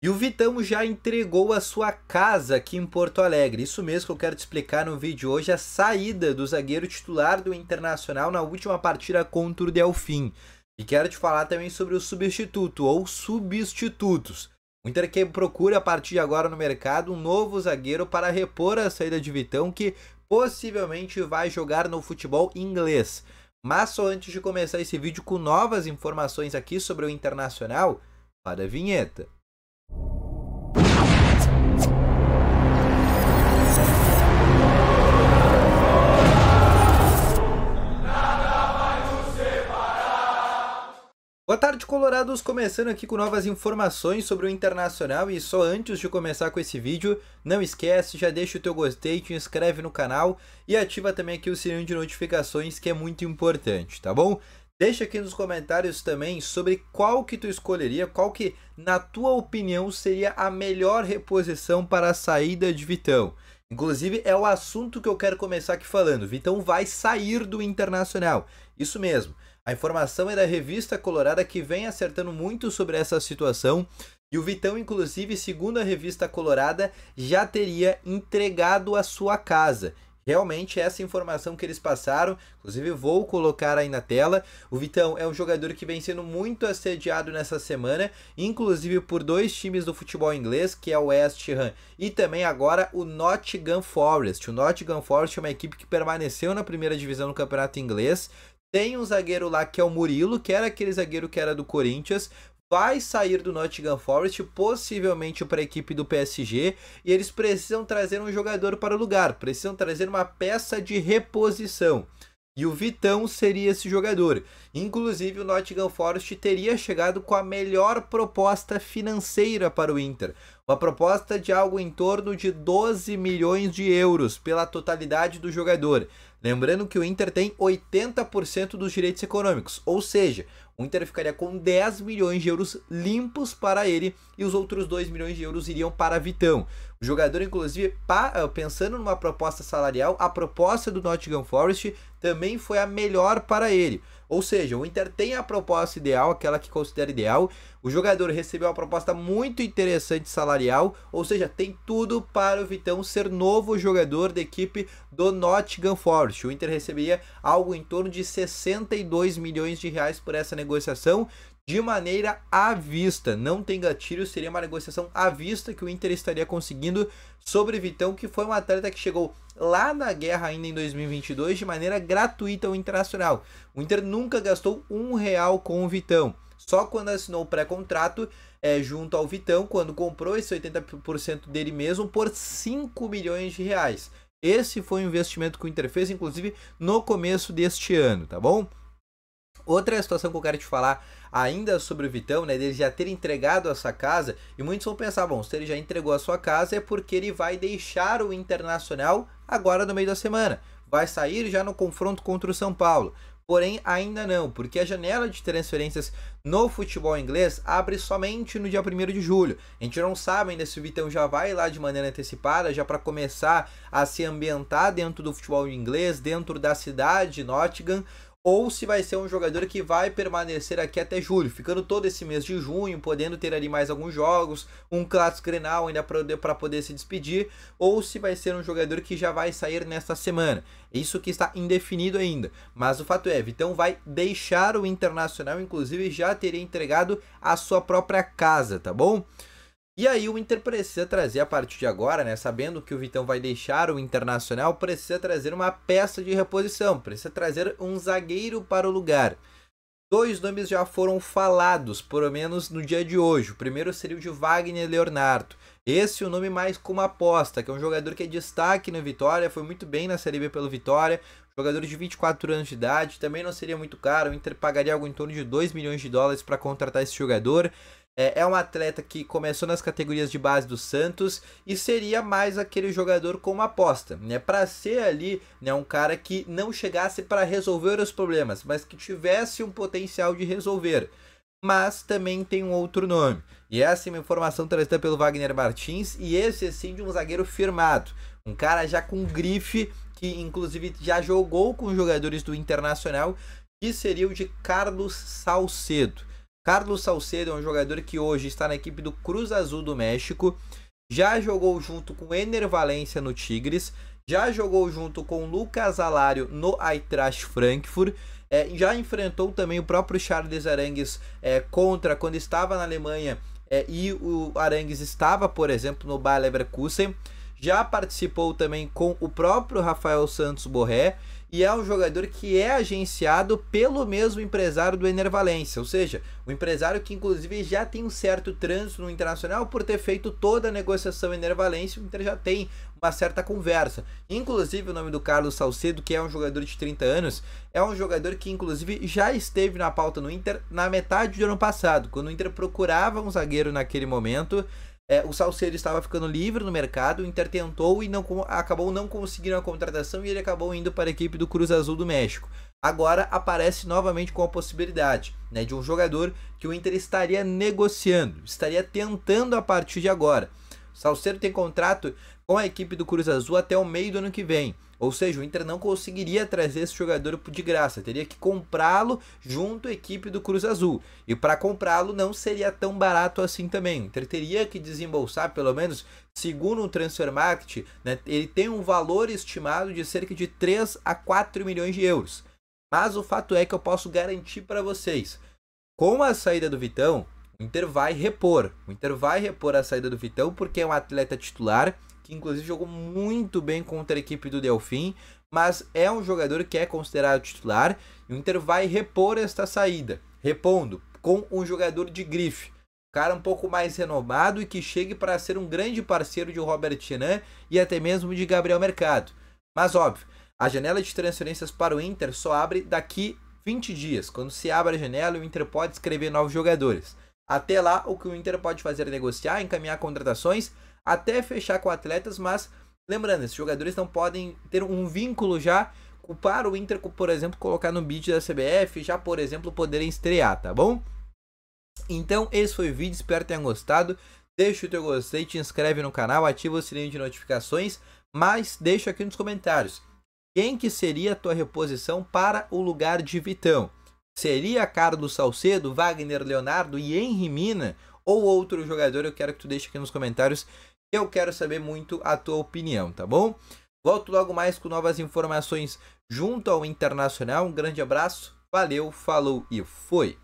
E o Vitão já entregou a sua casa aqui em Porto Alegre. Isso mesmo que eu quero te explicar no vídeo hoje, a saída do zagueiro titular do Internacional na última partida contra o Delfim. E quero te falar também sobre o substituto ou substitutos. O Inter que procura a partir de agora no mercado um novo zagueiro para repor a saída de Vitão que possivelmente vai jogar no futebol inglês. Mas só antes de começar esse vídeo com novas informações aqui sobre o Internacional, para a vinheta. Boa tarde, Colorados! Começando aqui com novas informações sobre o Internacional e só antes de começar com esse vídeo, não esquece, já deixa o teu gostei, te inscreve no canal e ativa também aqui o sininho de notificações que é muito importante, tá bom? Deixa aqui nos comentários também sobre qual que tu escolheria, qual que, na tua opinião, seria a melhor reposição para a saída de Vitão. Inclusive, é o assunto que eu quero começar aqui falando. Vitão vai sair do Internacional. Isso mesmo. A informação é da revista Colorada que vem acertando muito sobre essa situação. E o Vitão, inclusive, segundo a revista Colorada, já teria entregado a sua casa. Realmente, essa informação que eles passaram, inclusive vou colocar aí na tela. O Vitão é um jogador que vem sendo muito assediado nessa semana, inclusive por dois times do futebol inglês, que é o West Ham e também agora o Nottingham Forest. O Nottingham Forest é uma equipe que permaneceu na primeira divisão do campeonato inglês, tem um zagueiro lá que é o Murilo, que era aquele zagueiro que era do Corinthians. Vai sair do Nottingham Forest, possivelmente para a equipe do PSG, e eles precisam trazer um jogador para o lugar, precisam trazer uma peça de reposição. E o Vitão seria esse jogador. Inclusive, o Nottingham Forest teria chegado com a melhor proposta financeira para o Inter. Uma proposta de algo em torno de 12 milhões de euros pela totalidade do jogador. Lembrando que o Inter tem 80% dos direitos econômicos, ou seja, o Inter ficaria com 10 milhões de euros limpos para ele e os outros 2 milhões de euros iriam para Vitão. O jogador, inclusive, eh, pensando numa proposta salarial, a proposta do Nottingham Forest também foi a melhor para ele. Ou seja, o Inter tem a proposta ideal, aquela que considera ideal. O jogador recebeu uma proposta muito interessante salarial, ou seja, tem tudo para o Vitão ser novo jogador da equipe do Nottingham Forest. O Inter receberia algo em torno de 62 milhões de reais por essa negociação de maneira à vista. Não tem gatilho, seria uma negociação à vista que o Inter estaria conseguindo sobre Vitão, que foi um atleta que chegou lá na guerra ainda em 2022 de maneira gratuita ao Internacional. O Inter nunca gastou um real com o Vitão. Só quando assinou o pré-contrato é, junto ao Vitão, quando comprou esse 80% dele mesmo por 5 milhões de reais. Esse foi o investimento que o Inter fez, inclusive no começo deste ano, tá bom? Outra situação que eu quero te falar ainda sobre o Vitão, né, dele já ter entregado essa casa, e muitos vão pensar, bom, se ele já entregou a sua casa é porque ele vai deixar o Internacional agora no meio da semana. Vai sair já no confronto contra o São Paulo. Porém, ainda não, porque a janela de transferências no futebol inglês abre somente no dia 1 de julho. A gente não sabe ainda se o Vitão já vai lá de maneira antecipada, já para começar a se ambientar dentro do futebol inglês, dentro da cidade de Nottingham ou se vai ser um jogador que vai permanecer aqui até julho, ficando todo esse mês de junho, podendo ter ali mais alguns jogos, um clássico Grenal ainda para poder se despedir, ou se vai ser um jogador que já vai sair nesta semana. Isso que está indefinido ainda, mas o fato é, Vitão vai deixar o Internacional, inclusive já teria entregado a sua própria casa, tá bom? E aí o Inter precisa trazer a partir de agora, né, sabendo que o Vitão vai deixar o Internacional, precisa trazer uma peça de reposição, precisa trazer um zagueiro para o lugar. Dois nomes já foram falados, pelo menos no dia de hoje. O primeiro seria o de Wagner Leonardo. Esse é o nome mais como aposta, que é um jogador que é destaque na Vitória, foi muito bem na Série B pelo Vitória, jogador de 24 anos de idade, também não seria muito caro, o Inter pagaria algo em torno de 2 milhões de dólares para contratar esse jogador. É, é, um atleta que começou nas categorias de base do Santos e seria mais aquele jogador com uma aposta, né? Para ser ali, né, um cara que não chegasse para resolver os problemas, mas que tivesse um potencial de resolver. Mas também tem um outro nome. E essa é uma informação trazida pelo Wagner Martins e esse é, sim de um zagueiro firmado, um cara já com grife que inclusive já jogou com jogadores do Internacional, que seria o de Carlos Salcedo. Carlos Salcedo é um jogador que hoje está na equipe do Cruz Azul do México, já jogou junto com Ener Valência no Tigres, já jogou junto com Lucas Alário no Eintracht Frankfurt, é, já enfrentou também o próprio Charles Arangues é, contra quando estava na Alemanha é, e o Arangues estava, por exemplo, no Bayer Leverkusen já participou também com o próprio Rafael Santos Borré e é um jogador que é agenciado pelo mesmo empresário do Enervalência, Valência, ou seja, o um empresário que inclusive já tem um certo trânsito no Internacional por ter feito toda a negociação Enervalência, Valência, o Inter já tem uma certa conversa. Inclusive o nome do Carlos Salcedo, que é um jogador de 30 anos, é um jogador que inclusive já esteve na pauta no Inter na metade do ano passado, quando o Inter procurava um zagueiro naquele momento, é, o Salcedo estava ficando livre no mercado, o Inter tentou e não, acabou não conseguindo a contratação e ele acabou indo para a equipe do Cruz Azul do México. Agora aparece novamente com a possibilidade né, de um jogador que o Inter estaria negociando, estaria tentando a partir de agora. Salcedo tem contrato com a equipe do Cruz Azul até o meio do ano que vem. Ou seja, o Inter não conseguiria trazer esse jogador de graça, teria que comprá-lo junto à equipe do Cruz Azul. E para comprá-lo não seria tão barato assim também. O Inter teria que desembolsar pelo menos, segundo o Transfer Market, né, ele tem um valor estimado de cerca de 3 a 4 milhões de euros. Mas o fato é que eu posso garantir para vocês, com a saída do Vitão, o Inter vai repor. O Inter vai repor a saída do Vitão, porque é um atleta titular, que inclusive jogou muito bem contra a equipe do Delfim, mas é um jogador que é considerado titular. E o Inter vai repor esta saída, repondo com um jogador de grife. Um cara um pouco mais renomado e que chegue para ser um grande parceiro de Robert Chenan e até mesmo de Gabriel Mercado. Mas óbvio, a janela de transferências para o Inter só abre daqui 20 dias. Quando se abre a janela, o Inter pode escrever novos jogadores. Até lá, o que o Inter pode fazer é negociar, encaminhar contratações, até fechar com atletas, mas lembrando, esses jogadores não podem ter um vínculo já para o Inter, por exemplo, colocar no bid da CBF, já, por exemplo, poderem estrear, tá bom? Então, esse foi o vídeo, espero que tenham gostado. Deixa o teu gostei, te inscreve no canal, ativa o sininho de notificações, mas deixa aqui nos comentários quem que seria a tua reposição para o lugar de Vitão. Seria Carlos Salcedo, Wagner Leonardo e Henry Mina? Ou outro jogador? Eu quero que tu deixe aqui nos comentários. Eu quero saber muito a tua opinião, tá bom? Volto logo mais com novas informações junto ao Internacional. Um grande abraço, valeu, falou e foi!